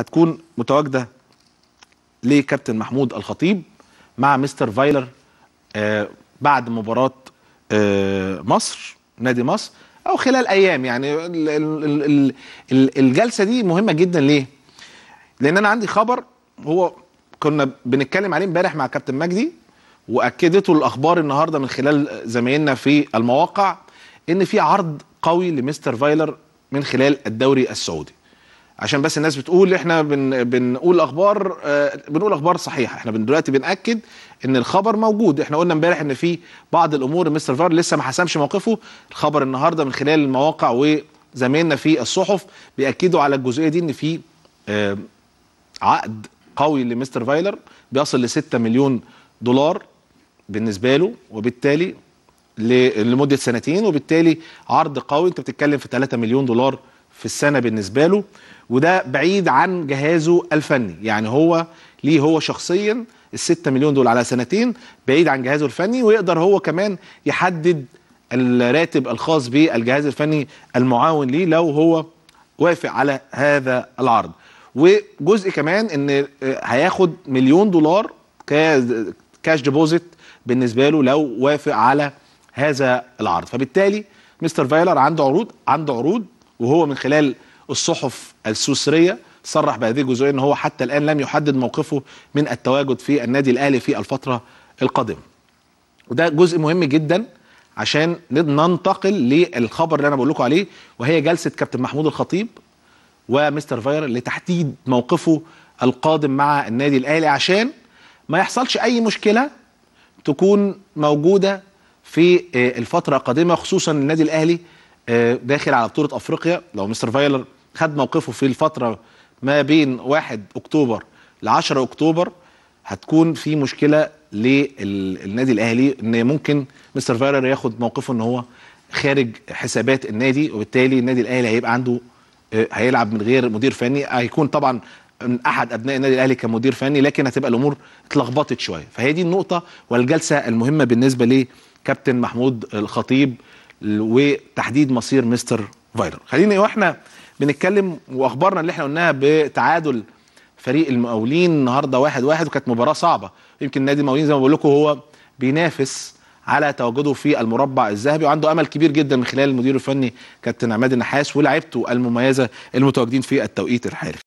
هتكون متواجده لكابتن محمود الخطيب مع مستر فايلر آه بعد مباراه آه مصر نادي مصر او خلال ايام يعني الجلسه دي مهمه جدا ليه؟ لان انا عندي خبر هو كنا بنتكلم عليه امبارح مع كابتن مجدي واكدته الاخبار النهارده من خلال زمايلنا في المواقع ان في عرض قوي لمستر فايلر من خلال الدوري السعودي عشان بس الناس بتقول احنا بن بنقول اخبار آه بنقول اخبار صحيحه احنا دلوقتي بناكد ان الخبر موجود احنا قلنا امبارح ان في بعض الامور مستر فار لسه ما حسمش موقفه الخبر النهارده من خلال المواقع وزمايلنا في الصحف بياكدوا على الجزئيه دي ان في آه عقد قوي لمستر فايلر بيصل ل 6 مليون دولار بالنسبه له وبالتالي لمده سنتين وبالتالي عرض قوي انت بتتكلم في 3 مليون دولار في السنه بالنسبه له وده بعيد عن جهازه الفني يعني هو ليه هو شخصيا ال 6 مليون دول على سنتين بعيد عن جهازه الفني ويقدر هو كمان يحدد الراتب الخاص بالجهاز الفني المعاون ليه لو هو وافق على هذا العرض وجزء كمان ان آه، هياخد مليون دولار كاش ديبوزيت بالنسبه له لو وافق على هذا العرض فبالتالي مستر فايلر عنده عروض عنده عروض وهو من خلال الصحف السويسريه صرح بهذه الجزئيه ان هو حتى الان لم يحدد موقفه من التواجد في النادي الاهلي في الفتره القادمه. وده جزء مهم جدا عشان ننتقل للخبر اللي انا بقول لكم عليه وهي جلسه كابتن محمود الخطيب ومستر فاير لتحديد موقفه القادم مع النادي الاهلي عشان ما يحصلش اي مشكله تكون موجوده في آه، الفتره القادمه خصوصا النادي الاهلي آه، داخل على بطوله افريقيا لو مستر فايلر خد موقفه في الفتره ما بين 1 اكتوبر ل 10 اكتوبر هتكون في مشكله للنادي الاهلي ان ممكن مستر فايلر ياخد موقفه ان هو خارج حسابات النادي وبالتالي النادي الاهلي هيبقى عنده آه، هيلعب من غير مدير فني هيكون طبعا من احد ابناء النادي الاهلي كمدير فني لكن هتبقى الامور اتلخبطت شويه فهي دي النقطه والجلسه المهمه بالنسبه لكابتن محمود الخطيب وتحديد مصير مستر فايرال خلينا واحنا بنتكلم واخبارنا اللي احنا قلناها بتعادل فريق المقاولين النهارده واحد واحد وكانت مباراه صعبه يمكن نادي المقاولين زي ما بقول لكم هو بينافس على تواجده في المربع الذهبي وعنده امل كبير جدا من خلال المدير الفني كابتن عماد النحاس ولاعيبته المميزه المتواجدين في التوقيت الحالي